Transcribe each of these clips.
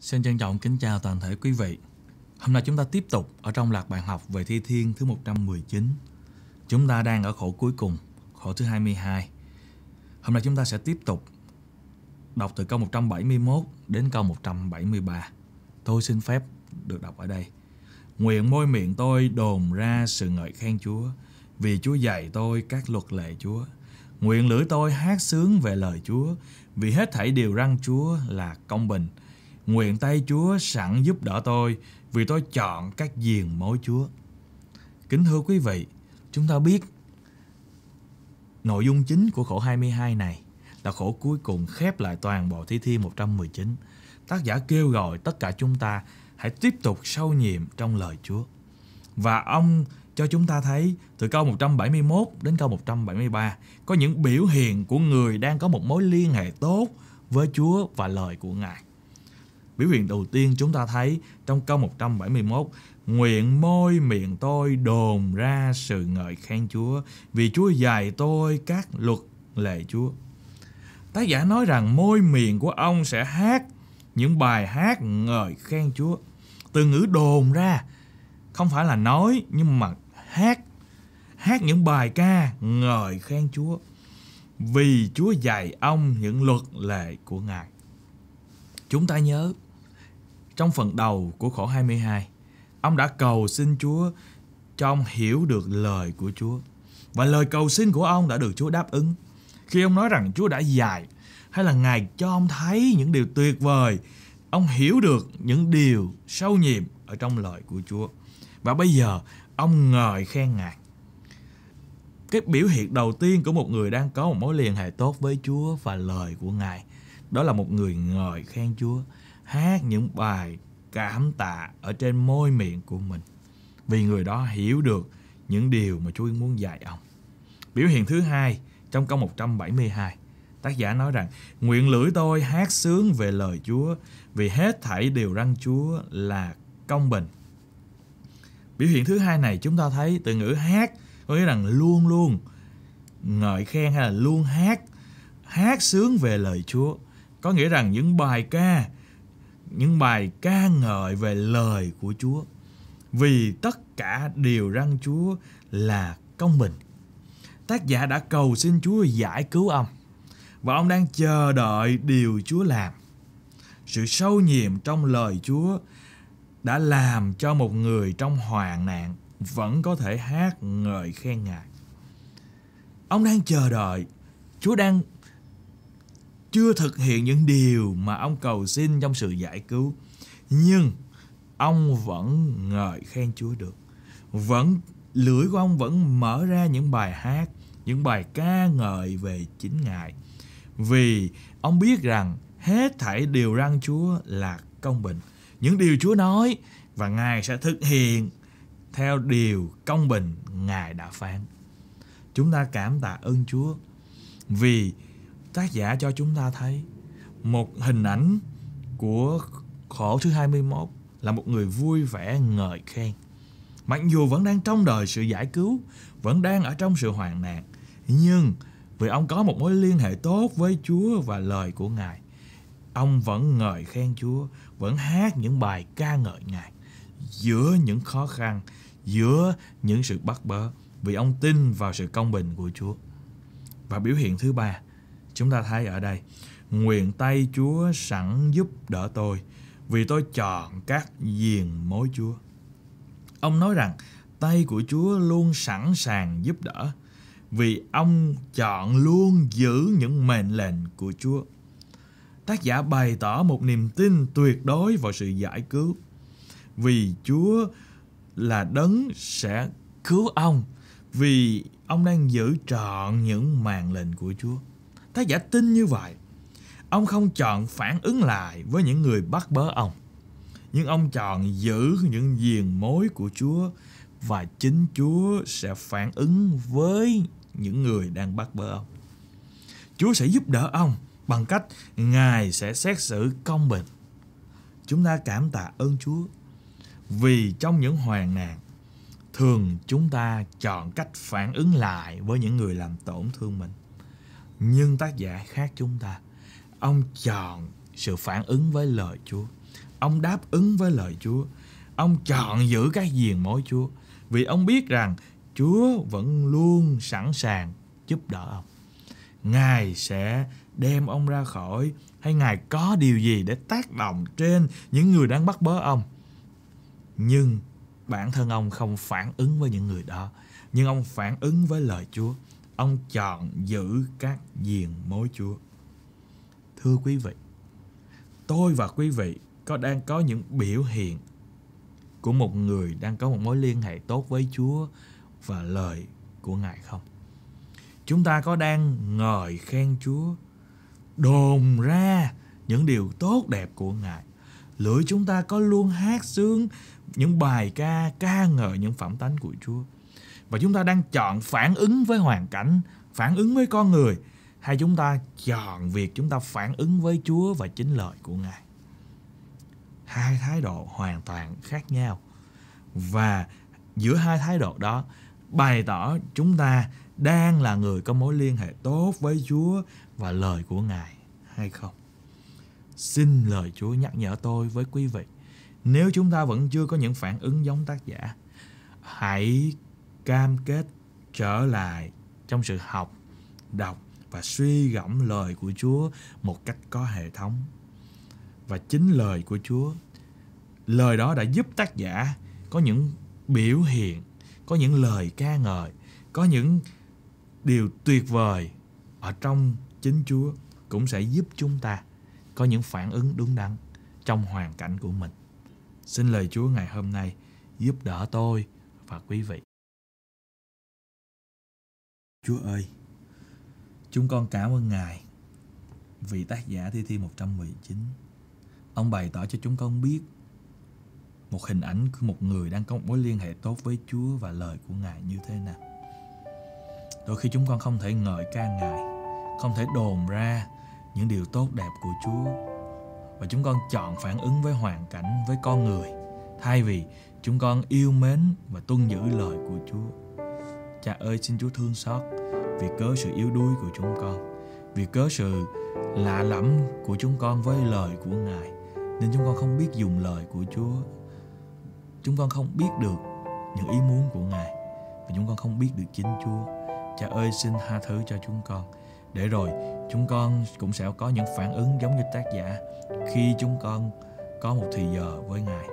Xin trân trọng kính chào toàn thể quý vị. Hôm nay chúng ta tiếp tục ở trong loạt bài học về Thi Thiên thứ 119. Chúng ta đang ở khổ cuối cùng, khổ thứ 22. Hôm nay chúng ta sẽ tiếp tục đọc từ câu 171 đến câu 173. Tôi xin phép được đọc ở đây. Nguyện môi miệng tôi đồn ra sự ngợi khen Chúa, vì Chúa dạy tôi các luật lệ Chúa. Nguyện lưỡi tôi hát sướng về lời Chúa, vì hết thảy điều răng Chúa là công bình nguyện tay Chúa sẵn giúp đỡ tôi vì tôi chọn các diền mối Chúa. Kính thưa quý vị, chúng ta biết nội dung chính của khổ 22 này là khổ cuối cùng khép lại toàn bộ thi thiên 119. Tác giả kêu gọi tất cả chúng ta hãy tiếp tục sâu nhiệm trong lời Chúa. Và ông cho chúng ta thấy từ câu 171 đến câu 173 có những biểu hiện của người đang có một mối liên hệ tốt với Chúa và lời của Ngài. Biểu hiện đầu tiên chúng ta thấy trong câu 171 Nguyện môi miệng tôi đồn ra sự ngợi khen Chúa Vì Chúa dạy tôi các luật lệ Chúa Tác giả nói rằng môi miệng của ông sẽ hát những bài hát ngợi khen Chúa Từ ngữ đồn ra Không phải là nói nhưng mà hát Hát những bài ca ngợi khen Chúa Vì Chúa dạy ông những luật lệ của Ngài Chúng ta nhớ trong phần đầu của khổ 22, ông đã cầu xin Chúa cho ông hiểu được lời của Chúa. Và lời cầu xin của ông đã được Chúa đáp ứng. Khi ông nói rằng Chúa đã dạy hay là Ngài cho ông thấy những điều tuyệt vời, ông hiểu được những điều sâu nhiệm ở trong lời của Chúa. Và bây giờ ông ngợi khen Ngài. Cái biểu hiện đầu tiên của một người đang có một mối liên hệ tốt với Chúa và lời của Ngài đó là một người ngợi khen Chúa hát những bài cảm tạ ở trên môi miệng của mình vì người đó hiểu được những điều mà Chúa muốn dạy ông. Biểu hiện thứ hai trong câu 172, tác giả nói rằng nguyện lưỡi tôi hát sướng về lời Chúa vì hết thảy điều răng Chúa là công bình. Biểu hiện thứ hai này chúng ta thấy từ ngữ hát có nghĩa rằng luôn luôn ngợi khen hay là luôn hát hát sướng về lời Chúa có nghĩa rằng những bài ca những bài ca ngợi về lời của Chúa. Vì tất cả điều răn Chúa là công bình. Tác giả đã cầu xin Chúa giải cứu ông và ông đang chờ đợi điều Chúa làm. Sự sâu nhiệm trong lời Chúa đã làm cho một người trong hoạn nạn vẫn có thể hát ngợi khen Ngài. Ông đang chờ đợi, Chúa đang chưa thực hiện những điều mà ông cầu xin trong sự giải cứu nhưng ông vẫn ngợi khen Chúa được vẫn lưỡi của ông vẫn mở ra những bài hát những bài ca ngợi về chính ngài vì ông biết rằng hết thảy điều răn Chúa là công bình những điều Chúa nói và ngài sẽ thực hiện theo điều công bình ngài đã phán chúng ta cảm tạ ơn Chúa vì tác giả cho chúng ta thấy một hình ảnh của khổ thứ 21 là một người vui vẻ ngợi khen. Mặc dù vẫn đang trong đời sự giải cứu, vẫn đang ở trong sự hoàn nạn, nhưng vì ông có một mối liên hệ tốt với Chúa và lời của Ngài, ông vẫn ngợi khen Chúa, vẫn hát những bài ca ngợi Ngài giữa những khó khăn, giữa những sự bắt bớ, vì ông tin vào sự công bình của Chúa. Và biểu hiện thứ ba, Chúng ta thấy ở đây, nguyện tay Chúa sẵn giúp đỡ tôi, vì tôi chọn các diền mối Chúa. Ông nói rằng, tay của Chúa luôn sẵn sàng giúp đỡ, vì ông chọn luôn giữ những mệnh lệnh của Chúa. Tác giả bày tỏ một niềm tin tuyệt đối vào sự giải cứu, vì Chúa là đấng sẽ cứu ông vì ông đang giữ trọn những màn lệnh của Chúa. Tác giả tin như vậy. Ông không chọn phản ứng lại với những người bắt bớ ông. Nhưng ông chọn giữ những giềng mối của Chúa và chính Chúa sẽ phản ứng với những người đang bắt bớ ông. Chúa sẽ giúp đỡ ông bằng cách Ngài sẽ xét xử công bình. Chúng ta cảm tạ ơn Chúa vì trong những hoàn nạn thường chúng ta chọn cách phản ứng lại với những người làm tổn thương mình nhưng tác giả khác chúng ta ông chọn sự phản ứng với lời chúa ông đáp ứng với lời chúa ông chọn giữ các giềng mối chúa vì ông biết rằng chúa vẫn luôn sẵn sàng giúp đỡ ông ngài sẽ đem ông ra khỏi hay ngài có điều gì để tác động trên những người đang bắt bớ ông nhưng bản thân ông không phản ứng với những người đó nhưng ông phản ứng với lời chúa ông chọn giữ các diền mối Chúa. Thưa quý vị, tôi và quý vị có đang có những biểu hiện của một người đang có một mối liên hệ tốt với Chúa và lời của Ngài không? Chúng ta có đang ngợi khen Chúa, đồn ra những điều tốt đẹp của Ngài. Lưỡi chúng ta có luôn hát sướng những bài ca ca ngợi những phẩm tánh của Chúa và chúng ta đang chọn phản ứng với hoàn cảnh phản ứng với con người hay chúng ta chọn việc chúng ta phản ứng với chúa và chính lời của ngài hai thái độ hoàn toàn khác nhau và giữa hai thái độ đó bày tỏ chúng ta đang là người có mối liên hệ tốt với chúa và lời của ngài hay không xin lời chúa nhắc nhở tôi với quý vị nếu chúng ta vẫn chưa có những phản ứng giống tác giả hãy cam kết trở lại trong sự học, đọc và suy gẫm lời của Chúa một cách có hệ thống. Và chính lời của Chúa, lời đó đã giúp tác giả có những biểu hiện, có những lời ca ngợi, có những điều tuyệt vời ở trong chính Chúa cũng sẽ giúp chúng ta có những phản ứng đúng đắn trong hoàn cảnh của mình. Xin lời Chúa ngày hôm nay giúp đỡ tôi và quý vị. Chúa ơi, chúng con cảm ơn Ngài vì tác giả Thi Thiên 119. Ông bày tỏ cho chúng con biết một hình ảnh của một người đang có một mối liên hệ tốt với Chúa và lời của Ngài như thế nào. Đôi khi chúng con không thể ngợi ca Ngài, không thể đồn ra những điều tốt đẹp của Chúa và chúng con chọn phản ứng với hoàn cảnh, với con người thay vì chúng con yêu mến và tuân giữ lời của Chúa Cha ơi xin Chúa thương xót vì cớ sự yếu đuối của chúng con, vì cớ sự lạ lẫm của chúng con với lời của Ngài. Nên chúng con không biết dùng lời của Chúa. Chúng con không biết được những ý muốn của Ngài và chúng con không biết được chính Chúa. Cha ơi xin tha thứ cho chúng con để rồi chúng con cũng sẽ có những phản ứng giống như tác giả khi chúng con có một thời giờ với Ngài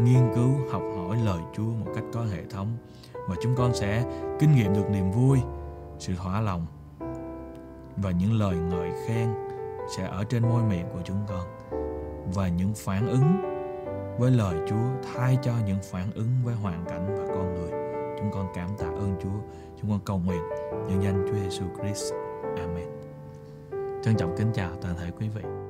nghiên cứu học hỏi lời Chúa một cách có hệ thống và chúng con sẽ kinh nghiệm được niềm vui, sự thỏa lòng và những lời ngợi khen sẽ ở trên môi miệng của chúng con và những phản ứng với lời Chúa thay cho những phản ứng với hoàn cảnh và con người. Chúng con cảm tạ ơn Chúa, chúng con cầu nguyện nhân danh Chúa Jesus Christ. Amen. Trân trọng kính chào toàn thể quý vị.